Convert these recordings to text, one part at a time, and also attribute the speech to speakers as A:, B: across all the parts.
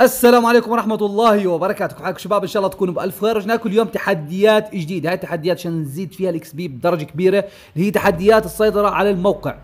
A: السلام عليكم ورحمة الله وبركاته، كيف حالكم شباب؟ إن شاء الله تكونوا بألف خير، رجعناكم اليوم تحديات جديدة، هاي التحديات عشان نزيد فيها الإكس بي بدرجة كبيرة اللي هي تحديات السيطرة على الموقع.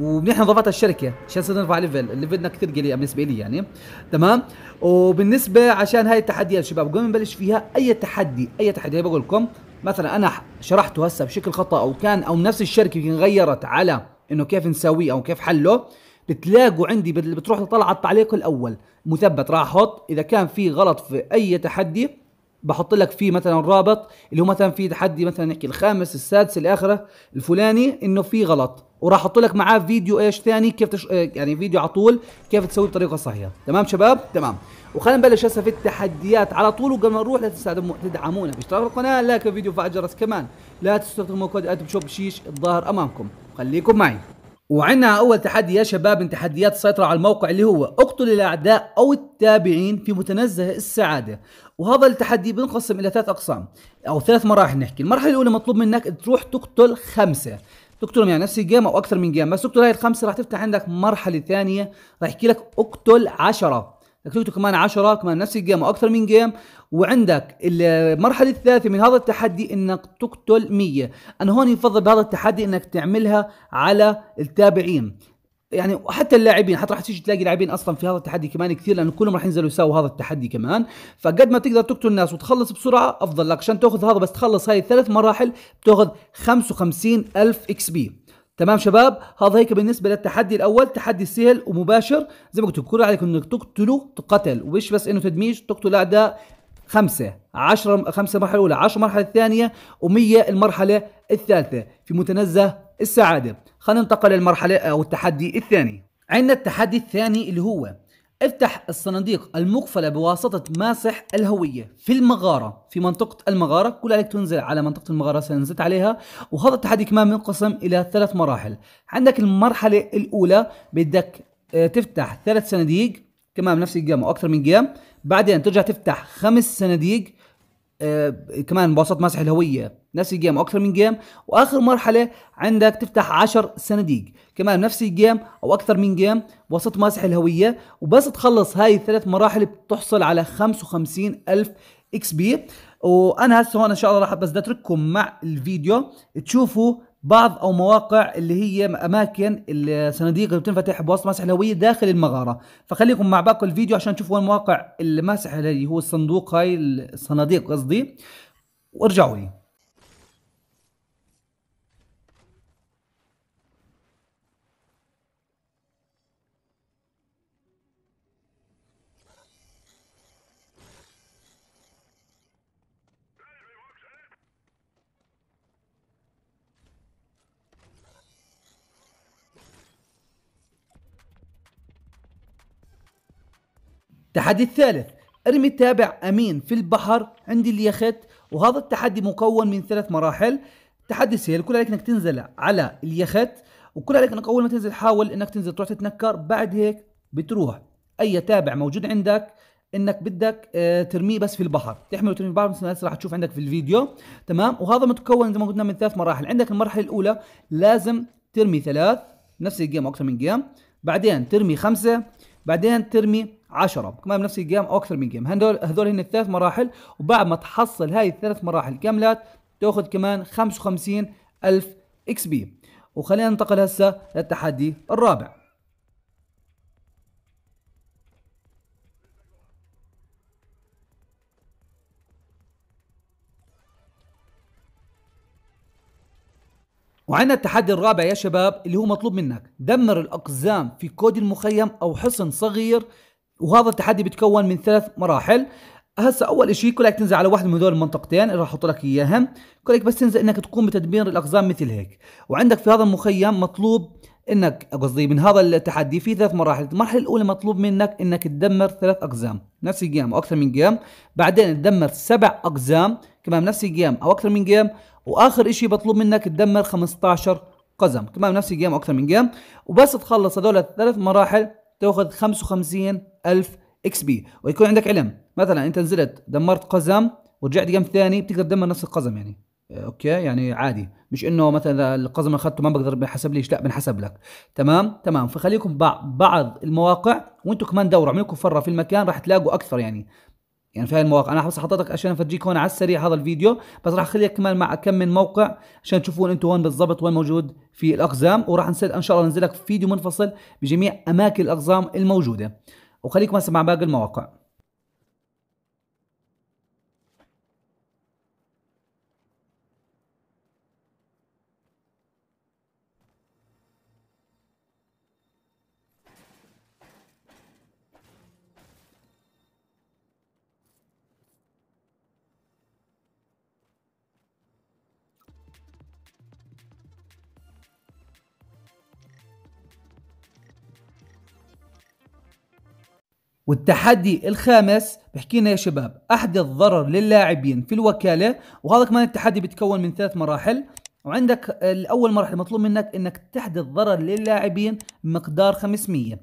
A: ونحن ضفتها الشركه عشان نصير نرفع ليفل ليفلنا كثير قليل بالنسبه لي يعني تمام وبالنسبه عشان هاي التحديات شباب قبل ما نبلش فيها اي تحدي اي تحدي بقول لكم مثلا انا شرحته هسه بشكل خطا او كان او نفس الشركه يمكن غيرت على انه كيف نسويه او كيف حله بتلاقوا عندي بتروح تطلع على التعليق الاول مثبت راح احط اذا كان في غلط في اي تحدي بحط لك فيه مثلا رابط اللي هو مثلا في تحدي مثلا نحكي الخامس السادس الاخره الفلاني انه في غلط وراح احط لك معاه فيديو ايش ثاني كيف تش... آه، يعني فيديو على طول كيف تسوي بطريقه صحيحه تمام شباب تمام وخلينا نبلش هسه في التحديات على طول وقبل ما نروح لا تنسوا تدعمونا باشتراك القناه لايك الفيديو وفعل الجرس كمان لا تنسوا تستخدموا كود ادب شيش الظاهر امامكم خليكم معي وعندنا اول تحدي يا شباب من تحديات السيطره على الموقع اللي هو اقتل الاعداء او التابعين في متنزه السعاده وهذا التحدي بينقسم الى ثلاث اقسام او ثلاث مراحل نحكي المرحله الاولى مطلوب منك تروح تقتل خمسه تقتلهم يعني نفس الجيم او اكثر من جيم بس تقتل هاي الخمسه راح تفتح عندك مرحله ثانيه راح يحكي لك اقتل عشرة تكتب كمان 10 كمان نفس الجيم واكثر من جيم وعندك المرحله الثالثه من هذا التحدي انك تقتل 100 انا هون يفضل بهذا التحدي انك تعملها على التابعين يعني حتى اللاعبين حتى راح تيجي تلاقي لاعبين اصلا في هذا التحدي كمان كثير لانه كلهم راح ينزلوا يساووا هذا التحدي كمان فقد ما تقدر تقتل الناس وتخلص بسرعه افضل لك عشان تاخذ هذا بس تخلص هاي الثلاث مراحل بتاخذ 55000 اكس بي تمام شباب هذا هيك بالنسبه للتحدي الاول تحدي سهل ومباشر زي ما قلت لكم كل عليك انك تقتله تقتل ومش بس انه تدميج تقتل اعداء خمسة عشرة خمسة مرحلة أولى عشرة مرحلة الثانية ومية المرحلة الثالثة في متنزه السعادة خلينا ننتقل للمرحلة أو التحدي الثاني عندنا التحدي الثاني اللي هو افتح الصناديق المقفلة بواسطة ماسح الهوية في المغارة في منطقة المغارة كل عليك تنزل على منطقة المغارة سنزلت عليها وهذا التحدي كمان منقسم إلى ثلاث مراحل عندك المرحلة الأولى بدك آه، تفتح ثلاث صناديق كمان نفس الجيم أو أكثر من جيم بعدين ترجع تفتح خمس صناديق آه، كمان بواسطة ماسح الهوية نفس الجيم أو أكثر من جيم وآخر مرحلة عندك تفتح عشر صناديق كمان نفس الجيم أو أكثر من جيم وسط ماسح الهوية وبس تخلص هاي الثلاث مراحل بتحصل على 55 ألف اكس بي وانا هسه هون ان شاء الله راح بس بدي اترككم مع الفيديو تشوفوا بعض او مواقع اللي هي اماكن الصناديق اللي بتنفتح بواسطه ماسح الهويه داخل المغاره فخليكم مع باقي الفيديو عشان تشوفوا وين مواقع ماسح اللي هو الصندوق هاي الصناديق قصدي وارجعوا لي التحدي الثالث ارمي تابع امين في البحر عندي اليخت وهذا التحدي مكون من ثلاث مراحل تحدي سهل كل عليك انك تنزل على اليخت وكل عليك انك اول ما تنزل حاول انك تنزل تروح تتنكر بعد هيك بتروح اي تابع موجود عندك انك بدك آه، ترميه بس في البحر تحمله وترمي البحر مثل ما راح تشوف عندك في الفيديو تمام وهذا متكون زي ما قلنا من ثلاث مراحل عندك المرحله الاولى لازم ترمي ثلاث نفس الجيم او اكثر من جيم بعدين ترمي خمسه بعدين ترمي 10 كمان بنفس الجيم او اكثر من جيم هذول هذول هن الثلاث مراحل وبعد ما تحصل هاي الثلاث مراحل كاملات تاخذ كمان 55 الف اكس بي وخلينا ننتقل هسه للتحدي الرابع وعندنا التحدي الرابع يا شباب اللي هو مطلوب منك دمر الأقزام في كود المخيم أو حصن صغير وهذا التحدي بيتكون من ثلاث مراحل هسا اول شيء كلك تنزل على واحد من هذول المنطقتين اللي راح احط لك اياهم كلك بس تنزل انك تقوم بتدمير الاقزام مثل هيك وعندك في هذا المخيم مطلوب انك قصدي من هذا التحدي في ثلاث مراحل المرحله الاولى مطلوب منك انك تدمر ثلاث اقزام نفس الجيم او اكثر من جيم بعدين تدمر سبع اقزام كمان نفس الجيم او اكثر من جيم واخر اشي بطلب منك تدمر 15 قزم كمان نفس الجيم او اكثر من جيم وبس تخلص هدول الثلاث مراحل تاخذ 55 الف اكس بي ويكون عندك علم مثلا انت نزلت دمرت قزم ورجعت جيم ثاني بتقدر تدمر نفس القزم يعني آه، اوكي يعني عادي مش انه مثلا القزم اللي اخذته ما بقدر بحسب ليش لا بنحسب لك تمام تمام فخليكم بعض بعض المواقع وانتم كمان دوروا اعملوا فرة في المكان راح تلاقوا اكثر يعني يعني في هاي المواقع انا بس حطيتك عشان افرجيك هون على السريع هذا الفيديو بس راح اخليك كمان مع كم من موقع عشان تشوفون انتم هون بالضبط وين موجود في الاقزام وراح نسد ان شاء الله ننزل لك فيديو منفصل بجميع اماكن الاقزام الموجوده وخليكم هسه مع باقي المواقع والتحدي الخامس بحكي لنا يا شباب احدث ضرر للاعبين في الوكاله وهذا كمان التحدي بيتكون من ثلاث مراحل وعندك الاول مرحله مطلوب منك انك تحدث ضرر للاعبين بمقدار 500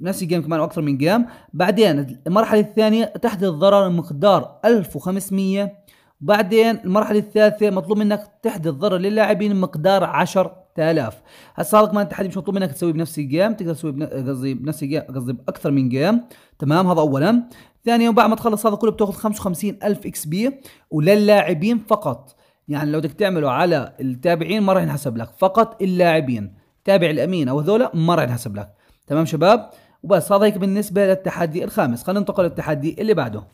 A: نفس الجيم كمان اكثر من جيم بعدين المرحله الثانيه تحدث ضرر بمقدار 1500 بعدين المرحله الثالثه مطلوب منك تحدث ضرر للاعبين بمقدار 10 4000 هسه هذا كمان التحدي مش مطلوب منك تسويه بنفس الجيم تقدر تسويه قصدي بنفس الجيم قصدي باكثر من جيم تمام هذا اولا ثانيا بعد ما تخلص هذا كله بتاخذ 55000 اكس بي وللاعبين فقط يعني لو بدك تعمله على التابعين ما راح ينحسب لك فقط اللاعبين تابع الامين او هذول ما راح ينحسب لك تمام شباب وبس هذا هيك بالنسبه للتحدي الخامس خلينا ننتقل للتحدي اللي بعده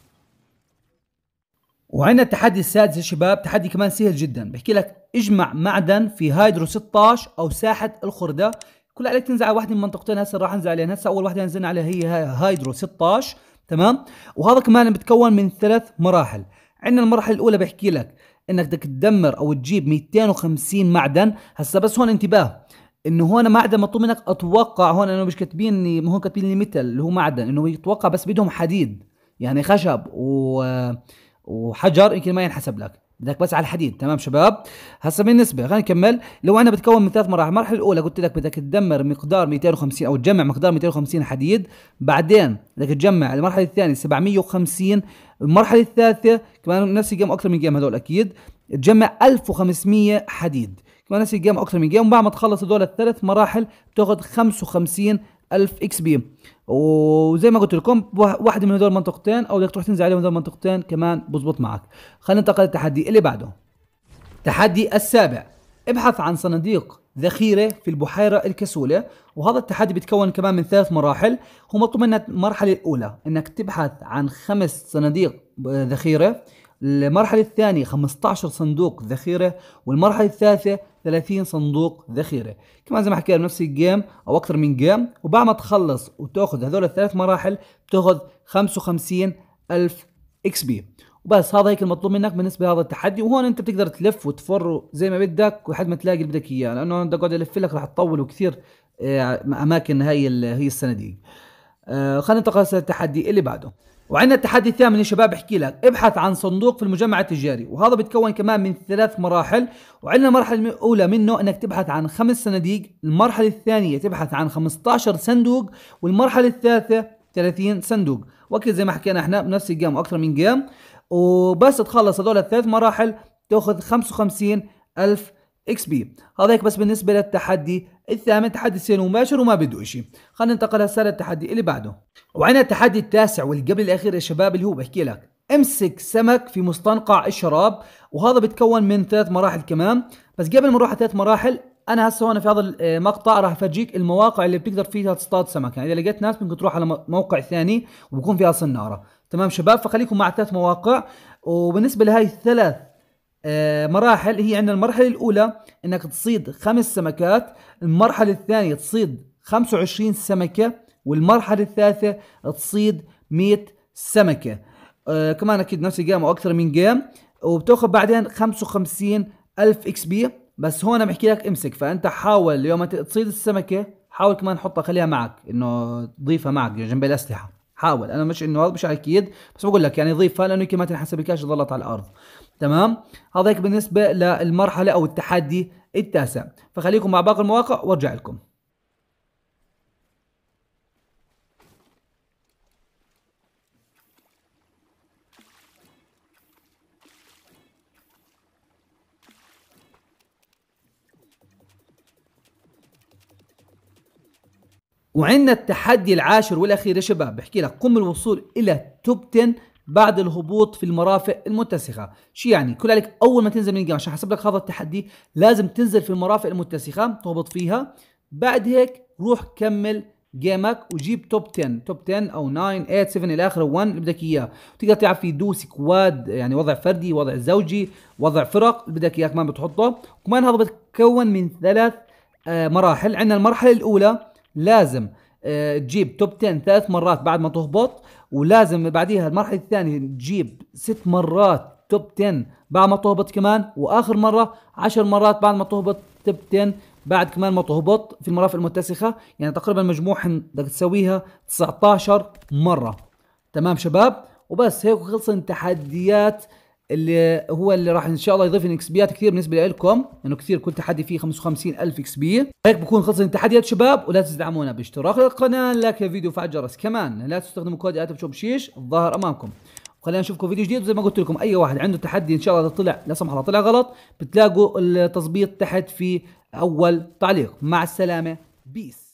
A: وعندنا التحدي السادس يا شباب تحدي كمان سهل جدا بحكي لك اجمع معدن في هيدرو 16 او ساحه الخرده كل عليك تنزل على واحده من منطقتين هسه راح انزل عليها هسه اول واحده نزلنا عليها هي هيدرو 16 تمام وهذا كمان بتكون من ثلاث مراحل عندنا المرحله الاولى بحكي لك انك بدك تدمر او تجيب 250 معدن هسه بس هون انتباه انه هون معدن مطلوب منك اتوقع هون انه مش كاتبين ما هون كاتبين لي ميتال اللي هو معدن انه يتوقع بس بدهم حديد يعني خشب و وحجر يمكن ما ينحسب لك بدك بس على الحديد تمام شباب هسا بالنسبه خلينا نكمل لو انا بتكون من ثلاث مراحل المرحله الاولى قلت لك بدك تدمر مقدار 250 او تجمع مقدار 250 حديد بعدين بدك تجمع المرحله الثانيه 750 المرحله الثالثه كمان نفس الجيم اكثر من جيم هذول اكيد تجمع 1500 حديد كمان نفس الجيم اكثر من جيم وبعد ما تخلص هذول الثلاث مراحل بتاخذ 55 1000 اكس بي وزي ما قلت لكم واحده من هذول المنطقتين او بدك تروح تنزل عليهم هذول المنطقتين كمان بزبط معك خلينا ننتقل للتحدي اللي بعده التحدي السابع ابحث عن صناديق ذخيره في البحيره الكسوله وهذا التحدي بيتكون كمان من ثلاث مراحل هو مطلوب منك المرحله الاولى انك تبحث عن خمس صناديق آه، ذخيره المرحله الثانيه 15 صندوق ذخيره والمرحله الثالثه 30 صندوق ذخيره كمان زي ما حكينا بنفس الجيم او اكثر من جيم وبعد ما تخلص وتاخذ هذول الثلاث مراحل بتاخذ 55 الف اكس بي وبس هذا هيك المطلوب منك بالنسبه لهذا التحدي وهون انت بتقدر تلف وتفر زي ما بدك لحد ما تلاقي اللي بدك اياه لانه انا بدي اقعد الف لك راح تطول وكثير آه، اماكن هاي هي الصناديق آه، خلينا ننتقل للتحدي اللي بعده وعندنا التحدي الثامن يا شباب احكي لك ابحث عن صندوق في المجمع التجاري وهذا بيتكون كمان من ثلاث مراحل وعندنا المرحله الاولى منه انك تبحث عن خمس صناديق المرحله الثانيه تبحث عن 15 صندوق والمرحله الثالثه 30 صندوق وكذا زي ما حكينا احنا بنفس الجيم واكثر من جيم وبس تخلص هذول الثلاث مراحل تاخذ 55 ألف اكس بي هذاك بس بالنسبه للتحدي الثامن تحدي سين مباشر وما بده شيء خلينا ننتقل هسه للتحدي اللي بعده وعنا التحدي التاسع واللي قبل الاخير يا شباب اللي هو بحكي لك امسك سمك في مستنقع الشراب وهذا بيتكون من ثلاث مراحل كمان بس قبل ما نروح على ثلاث مراحل انا هسه هون في هذا المقطع آه، راح افرجيك المواقع اللي بتقدر فيها تصطاد سمك يعني اذا لقيت ناس ممكن تروح على موقع ثاني وبكون فيها صناره تمام شباب فخليكم مع ثلاث مواقع وبالنسبه لهي الثلاث آه، مراحل هي عندنا المرحلة الأولى أنك تصيد خمس سمكات المرحلة الثانية تصيد 25 سمكة والمرحلة الثالثة تصيد 100 سمكة آه كمان أكيد نفس الجيم أو أكثر من جيم وبتاخذ بعدين 55 ألف إكس بي بس هون بحكي لك امسك فأنت حاول يوم تصيد السمكة حاول كمان حطها خليها معك إنه تضيفها معك جنب الأسلحة حاول انا مش انه هذا مش اكيد بس بقول لك يعني ضيفها لانه يمكن ما تنحسب الكاش ضلت على الارض تمام هذاك بالنسبة للمرحلة أو التحدي التاسع فخليكم مع باقي المواقع وارجع لكم وعندنا التحدي العاشر والاخير يا شباب بحكي لك قم الوصول الى توب 10 بعد الهبوط في المرافق المتسخه شو يعني كل عليك اول ما تنزل من الجيم عشان حسب لك هذا التحدي لازم تنزل في المرافق المتسخه تهبط فيها بعد هيك روح كمل جيمك وجيب توب 10 توب 10 او 9 8 7 الى اخره 1 اللي بدك اياه بتقدر تلعب فيه دو سكواد يعني وضع فردي وضع زوجي وضع فرق اللي بدك اياه كمان بتحطه وكمان هذا بتكون من ثلاث آه، مراحل عندنا المرحله الاولى لازم تجيب توب 10 ثلاث مرات بعد ما تهبط ولازم بعديها المرحله الثانيه تجيب ست مرات توب 10 بعد ما تهبط كمان واخر مره 10 مرات بعد ما تهبط توب 10 بعد كمان ما تهبط في المرافق المتسخه يعني تقريبا مجموع بدك تسويها 19 مره تمام شباب وبس هيك خلصن تحديات اللي هو اللي راح ان شاء الله يضيف اكسبيات كثير بالنسبه لكم لانه يعني كثير كل تحدي فيه 55000 اكسبي هيك بكون خلص التحدي يا شباب ولا تدعمونا باشتراك القناه لايك الفيديو وفعل الجرس كمان لا تستخدموا كود اتب شوب شيش الظاهر امامكم خلينا نشوفكم فيديو جديد وزي ما قلت لكم اي واحد عنده تحدي ان شاء الله طلع لا سمح الله طلع غلط بتلاقوا التظبيط تحت في اول تعليق مع السلامه بيس